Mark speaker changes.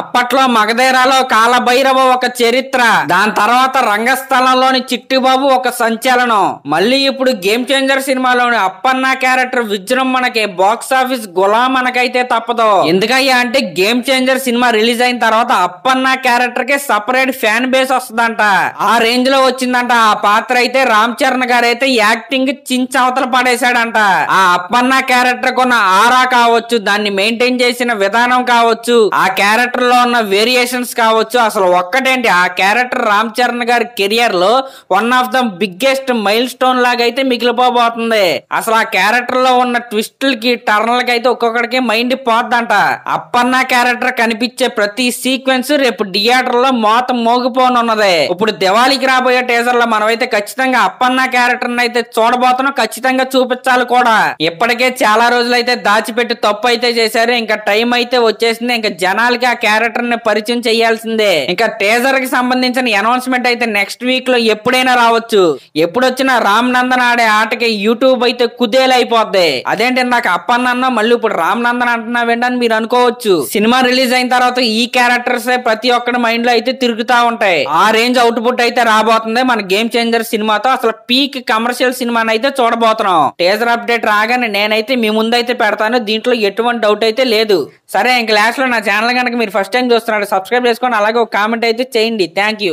Speaker 1: అప్పట్లో మగధేరాలో కాలభైరవ ఒక చరిత్ర దాని తర్వాత రంగస్థలంలోని చిట్టిబాబు ఒక సంచలనం మళ్ళీ ఇప్పుడు గేమ్ చేంజర్ సినిమాలోని అప్పన్న క్యారెక్టర్ విజృంభణకి బాక్స్ ఆఫీస్ గులా మనకైతే తప్పదు ఎందుకయ్యా అంటే గేమ్ చేంజర్ సినిమా రిలీజ్ అయిన తర్వాత అప్పన్న క్యారెక్టర్ కి సపరేట్ ఫ్యాన్ బేస్ వస్తుందంట ఆ రేంజ్ లో వచ్చిందంట ఆ పాత్ర అయితే రామ్ చరణ్ గారు అయితే యాక్టింగ్ చించ అవతల పడేశాడంట ఆ అప్పన్న క్యారెక్టర్ కొన్న ఆరా కావచ్చు దాన్ని మెయింటైన్ చేసిన విధానం కావచ్చు ఆ క్యారెక్టర్ క్యారెక్టర్లో ఉన్న వేరియేషన్స్ కావచ్చు అసలు ఒక్కటేంటి ఆ క్యారెక్టర్ రామ్ చరణ్ గారి కెరియర్ లో one of the biggest milestone లాగైతే మిగిలిపోబోతుంది అసలు ఆ క్యారెక్టర్ లో ఉన్న ట్విస్టులకి టర్న్లకి అయితే ఒక్కొక్కడికి మైండ్ పోద్దంట అప్పన్న క్యారెక్టర్ కనిపించే ప్రతి సీక్వెన్స్ రేపు థియేటర్లో మోత మోగిపోనున్నది ఇప్పుడు దివాళికి రాబోయే లో మనమైతే ఖచ్చితంగా అప్పన్న క్యారెక్టర్ అయితే చూడబోతున్నాం ఖచ్చితంగా చూపించాలి కూడా ఇప్పటికే చాలా రోజులైతే దాచిపెట్టి తప్పు అయితే చేశారు ఇంకా టైం అయితే వచ్చేసింది ఇంకా జనాలకి ఆ క్యారెక్టర్ ని పరిచయం చేయాల్సిందే ఇంకా టేజర్ కి సంబంధించిన అనౌన్స్మెంట్ అయితే నెక్స్ట్ వీక్ లో ఎప్పుడైనా రావచ్చు ఎప్పుడొచ్చినా రామ్ నందన్ ఆడే ఆటకి యూట్యూబ్ అయితే కుదేలైపోద్ది అదేంటి నాకు అప్పన్నా మళ్ళీ ఇప్పుడు రామ్ నందన్ అంటున్నా వెంటనే మీరు అనుకోవచ్చు సినిమా రిలీజ్ అయిన తర్వాత ఈ క్యారెక్టర్స్ ప్రతి ఒక్కరి మైండ్ లో అయితే తిరుగుతా ఉంటాయి ఆ రేంజ్ అవుట్పుట్ అయితే రాబోతుంది మన గేమ్ చేంజర్ సినిమాతో అసలు పీక్ కమర్షియల్ సినిమాని అయితే చూడబోతున్నాం టేజర్ అప్డేట్ రాగానే నేనైతే మీ ముందైతే పెడతాను దీంట్లో ఎటువంటి డౌట్ అయితే లేదు సరే ఇంక లాస్ట్ లో నా ఛానల్ కనుక మీరు ఫస్ట్ టైం చూస్తున్నాడు సబ్స్క్రైబ్ చేసుకోండి అలాగే ఒక కామెంట్ అయితే చేయండి థ్యాంక్